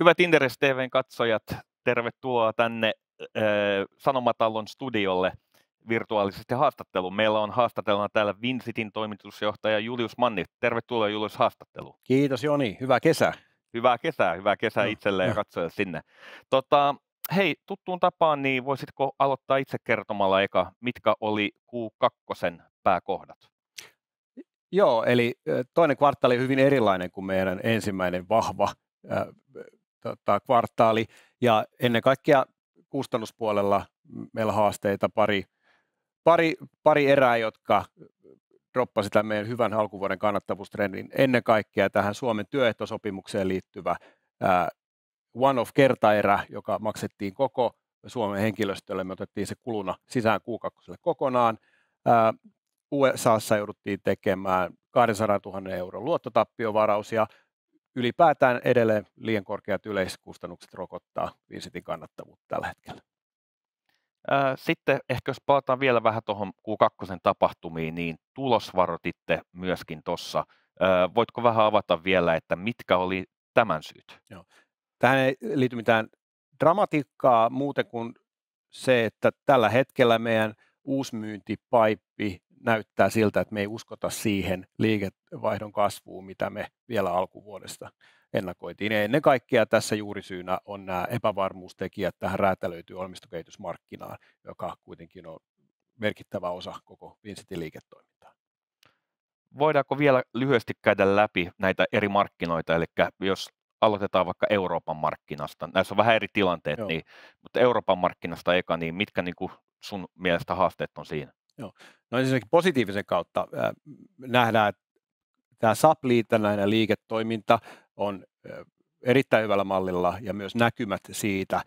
Hyvät Inderes TVn katsojat, tervetuloa tänne Sanomatalon studiolle virtuaalisesti haastatteluun. Meillä on haastatteluna täällä Vinsitin toimitusjohtaja Julius Manni. Tervetuloa Julius haastattelu. Kiitos Joni, hyvää kesää. Hyvää kesää, hyvää kesää no, itselle no. ja katsojille sinne. Tota, hei, tuttuun tapaan, niin voisitko aloittaa itse kertomalla eka, mitkä oli Q2 pääkohdat? Joo, eli toinen kvartaali hyvin erilainen kuin meidän ensimmäinen vahva tota, kvartaali. Ja ennen kaikkea kustannuspuolella meillä haasteita pari, pari, pari erää, jotka droppasi tämän meidän hyvän alkuvuoden kannattavuustrendin. Ennen kaikkea tähän Suomen työehtosopimukseen liittyvä one-off kertaerä, joka maksettiin koko Suomen henkilöstölle. Me otettiin se kuluna sisään kuukakkoselle kokonaan. Ää, USAssa jouduttiin tekemään 200 000 euron luottotappiovaraus ja ylipäätään edelleen liian korkeat yleiskustannukset rokottaa Vinsitin kannattavuutta tällä hetkellä. Sitten ehkä jos palataan vielä vähän tuohon Q2 tapahtumiin, niin tulosvaroititte myöskin tuossa. Voitko vähän avata vielä, että mitkä oli tämän syyt? Joo. Tähän ei liity mitään dramatiikkaa muuten kuin se, että tällä hetkellä meidän uusmyyntipaippi näyttää siltä, että me ei uskota siihen liikevaihdon kasvuun, mitä me vielä alkuvuodesta ennakoitiin. Ja ennen kaikkea tässä juurisyynä on nämä epävarmuustekijät tähän räätälöityyn olmistokehitysmarkkinaan, joka kuitenkin on merkittävä osa koko Vincentin liiketoimintaa. Voidaanko vielä lyhyesti käydä läpi näitä eri markkinoita, eli jos aloitetaan vaikka Euroopan markkinasta, näissä on vähän eri tilanteet, niin, mutta Euroopan markkinasta eka, niin mitkä niin kuin sun mielestä haasteet on siinä? Joo. No ensinnäkin positiivisen kautta nähdään, että tämä SAP-liitännäinen liiketoiminta on erittäin hyvällä mallilla ja myös näkymät siitä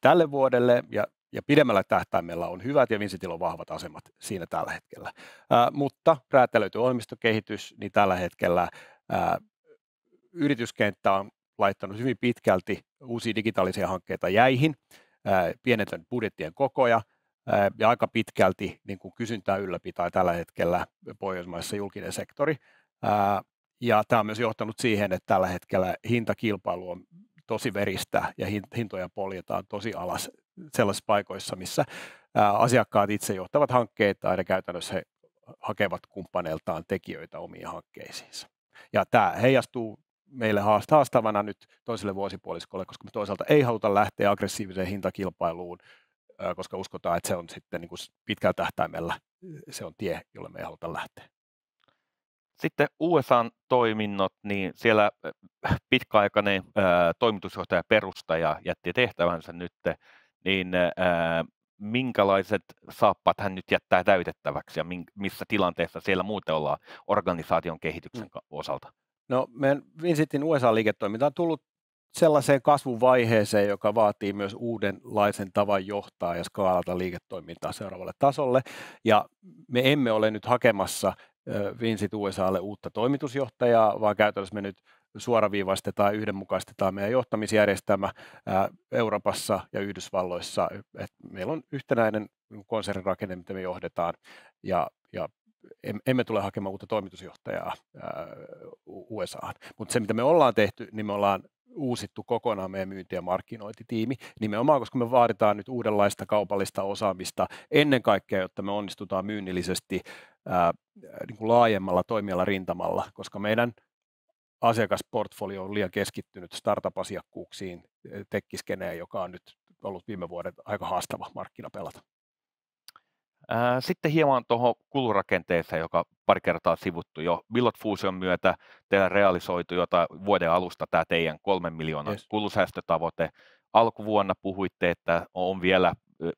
tälle vuodelle ja, ja pidemmällä tähtäimellä on hyvät ja Vincitil on vahvat asemat siinä tällä hetkellä. Äh, mutta räätälöity ohjelmistokehitys, niin tällä hetkellä äh, yrityskenttä on laittanut hyvin pitkälti uusia digitaalisia hankkeita jäihin, äh, pienetön budjettien kokoja – ja aika pitkälti niin kuin kysyntää ylläpitää tällä hetkellä Pohjoismaissa julkinen sektori. Ja tämä on myös johtanut siihen, että tällä hetkellä hintakilpailu on tosi veristä ja hintoja poljetaan tosi alas sellaisissa paikoissa, missä asiakkaat itse johtavat hankkeita ja käytännössä he hakevat kumppaneiltaan tekijöitä omiin hankkeisiinsa. Ja tämä heijastuu meille haastavana nyt toiselle vuosipuoliskolle, koska me toisaalta ei haluta lähteä aggressiiviseen hintakilpailuun koska uskotaan, että se on sitten niin kuin pitkällä tähtäimellä se on tie, jolle me ei haluta lähteä. Sitten USAn toiminnot, niin siellä pitkäaikainen toimitusjohtaja perustaja jätti tehtävänsä nyt, niin minkälaiset saappaat hän nyt jättää täytettäväksi ja missä tilanteessa siellä muuten ollaan organisaation kehityksen mm. osalta? No meidän Vincentin USA-liiketoiminta on tullut sellaiseen kasvuvaiheeseen, joka vaatii myös uudenlaisen tavan johtaa ja skaalata liiketoimintaa seuraavalle tasolle. Ja me emme ole nyt hakemassa Vinsit USAlle uutta toimitusjohtajaa, vaan käytännössä me nyt suoraviivaistetaan ja yhdenmukaistetaan meidän johtamisjärjestelmä Euroopassa ja Yhdysvalloissa. Et meillä on yhtenäinen konsernirakenne, mitä me johdetaan, ja, ja emme tule hakemaan uutta toimitusjohtajaa USAan. Mutta se, mitä me ollaan tehty, niin me ollaan uusittu kokonaan meidän myynti- ja markkinointitiimi, nimenomaan koska me vaaditaan nyt uudenlaista kaupallista osaamista ennen kaikkea, jotta me onnistutaan myynnillisesti ää, niin kuin laajemmalla toimijalla rintamalla, koska meidän asiakasportfolio on liian keskittynyt startup-asiakkuuksiin tekkiskeneen, joka on nyt ollut viime vuodet aika haastava markkina pelata. Sitten hieman tuohon kulurakenteeseen, joka pari kertaa sivuttu jo. Billot Fusion myötä teillä realisoitu jotain vuoden alusta tämä teidän kolmen miljoonan yes. kulusäästötavoite. Alkuvuonna puhuitte, että on vielä,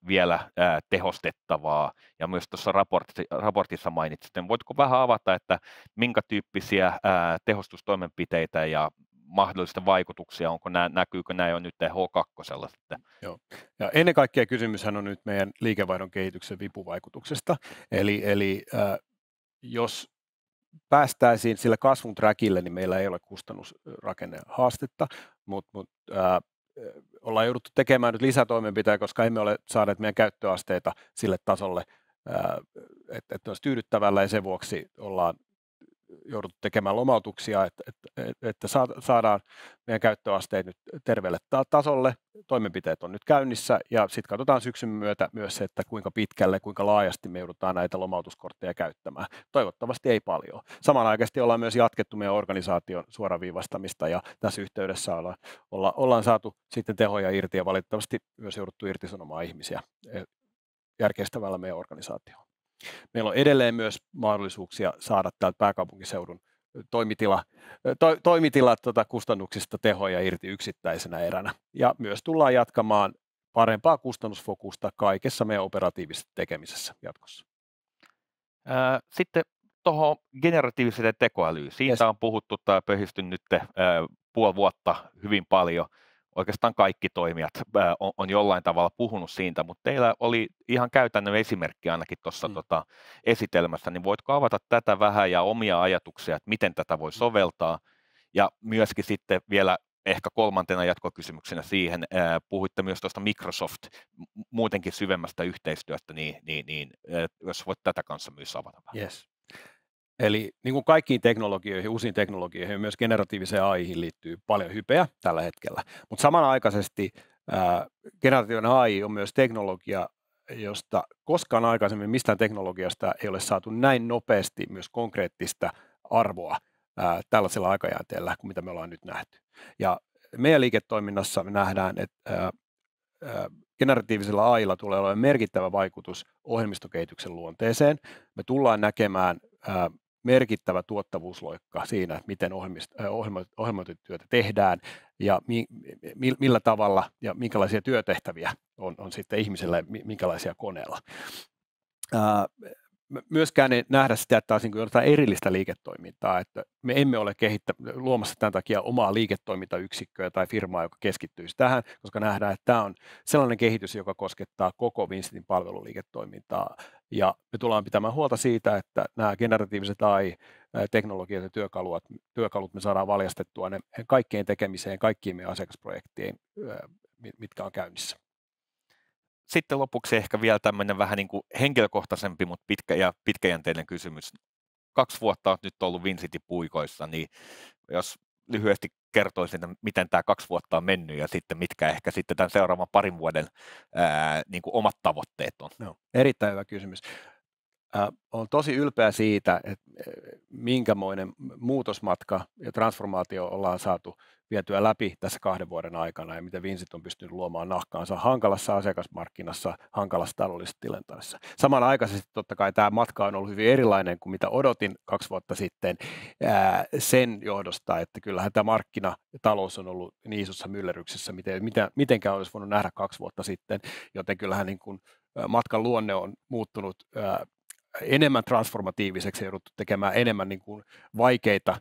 vielä tehostettavaa ja myös tuossa raportissa, raportissa mainitsitte. Voitko vähän avata, että minkä tyyppisiä tehostustoimenpiteitä ja mahdollista vaikutuksia, onko nämä, näkyykö nämä jo nyt H2? Joo. Ja ennen kaikkea kysymyshän on nyt meidän liikevaihdon kehityksen vipuvaikutuksesta. Eli, eli äh, jos päästäisiin sillä kasvun trackille, niin meillä ei ole kustannusrakennehaastetta, mutta mut, äh, äh, ollaan jouduttu tekemään nyt lisätoimenpiteitä, koska emme ole saaneet meidän käyttöasteita sille tasolle, äh, että et olisi tyydyttävällä ja sen vuoksi ollaan jouduttu tekemään lomautuksia, että, että, että saadaan meidän käyttöasteet nyt terveelle tasolle. Toimenpiteet on nyt käynnissä ja sitten katsotaan syksyn myötä myös se, että kuinka pitkälle, kuinka laajasti me joudutaan näitä lomautuskortteja käyttämään. Toivottavasti ei paljon. Samanaikaisesti ollaan myös jatkettu meidän organisaation suoraviivastamista ja tässä yhteydessä ollaan, olla, ollaan saatu sitten tehoja irti ja valitettavasti myös jouduttu irtisanomaan ihmisiä e, järkeistävällä meidän organisaatioon. Meillä on edelleen myös mahdollisuuksia saada täältä pääkaupunkiseudun toimitila, to, toimitila tuota kustannuksista tehoja irti yksittäisenä eränä. Ja myös tullaan jatkamaan parempaa kustannusfokusta kaikessa meidän operatiivisessa tekemisessä jatkossa. Sitten tuohon generatiiviseen tekoälyyn. Siitä yes. on puhuttu tai pöhisty nyt puoli vuotta hyvin paljon – oikeastaan kaikki toimijat on, on jollain tavalla puhunut siitä, mutta teillä oli ihan käytännön esimerkki ainakin tuossa mm. tota, esitelmässä, niin voitko avata tätä vähän ja omia ajatuksia, että miten tätä voi mm. soveltaa, ja myöskin sitten vielä ehkä kolmantena jatkokysymyksenä siihen, ää, puhuitte myös tuosta Microsoft muutenkin syvemmästä yhteistyöstä, niin, niin, niin ää, jos voit tätä kanssa myös avata. Vähän. Yes. Eli niin kuin kaikkiin teknologioihin, uusiin teknologioihin, myös generatiiviseen AIhin liittyy paljon hypeä tällä hetkellä. Mutta samanaikaisesti ää, generatiivinen AI on myös teknologia, josta koskaan aikaisemmin mistään teknologiasta ei ole saatu näin nopeasti myös konkreettista arvoa ää, tällaisella aikajänteellä kuin mitä me ollaan nyt nähty. Ja meidän liiketoiminnassa me nähdään, että ää, generatiivisella AIlla tulee olemaan merkittävä vaikutus ohjelmistokehityksen luonteeseen. Me tullaan näkemään merkittävä tuottavuusloikka siinä, miten ohjelmointityötä tehdään ja mi, mi, millä tavalla ja minkälaisia työtehtäviä on, on sitten ihmisellä ja minkälaisia koneella. Ää, myöskään ei nähdä sitä, että on niin jotain erillistä liiketoimintaa, että me emme ole kehittä, luomassa tämän takia omaa liiketoimintayksikköä tai firmaa, joka keskittyisi tähän, koska nähdään, että tämä on sellainen kehitys, joka koskettaa koko Vincentin palveluliiketoimintaa. Ja me tullaan pitämään huolta siitä, että nämä generatiiviset tai teknologiat ja työkalut, työkalut me saadaan valjastettua ne kaikkien tekemiseen, kaikkiin meidän asiakasprojektiin, mitkä on käynnissä sitten lopuksi ehkä vielä tämmöinen vähän niin kuin henkilökohtaisempi, mutta pitkä ja pitkäjänteinen kysymys. Kaksi vuotta olet nyt ollut Vincity puikoissa, niin jos lyhyesti kertoisin, miten tämä kaksi vuotta on mennyt ja sitten mitkä ehkä sitten tämän seuraavan parin vuoden ää, niin kuin omat tavoitteet on. No, erittäin hyvä kysymys olen tosi ylpeä siitä, että e, minkämoinen muutosmatka ja transformaatio ollaan saatu vietyä läpi tässä kahden vuoden aikana ja miten Vinsit on pystynyt luomaan nahkaansa hankalassa asiakasmarkkinassa, hankalassa taloudellisessa tilanteessa. Samanaikaisesti totta kai tämä matka on ollut hyvin erilainen kuin mitä odotin kaksi vuotta sitten ää, sen johdosta, että kyllähän tämä markkina ja talous on ollut niin isossa myllerryksessä, miten, mitä, mitenkään olisi voinut nähdä kaksi vuotta sitten, joten kyllähän niin kuin matkan luonne on muuttunut ää, enemmän transformatiiviseksi, jouduttu tekemään enemmän niin kuin vaikeita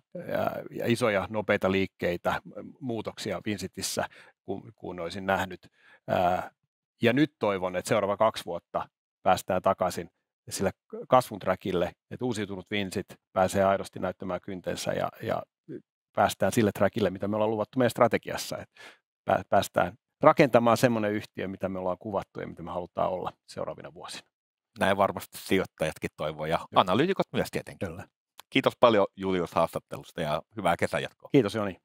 ja isoja, nopeita liikkeitä, muutoksia Vinsitissä kuin kuin olisin nähnyt. Ja nyt toivon, että seuraava kaksi vuotta päästään takaisin sille kasvun trackille, että uusiutunut Vinsit pääsee aidosti näyttämään kyntensä ja, ja päästään sille trackille, mitä me ollaan luvattu meidän strategiassa, että päästään rakentamaan semmoinen yhtiö, mitä me ollaan kuvattu ja mitä me halutaan olla seuraavina vuosina näin varmasti sijoittajatkin toivoo ja analyytikot myös tietenkin. Kyllä. Kiitos paljon Julius haastattelusta ja hyvää kesänjatkoa. Kiitos Joni.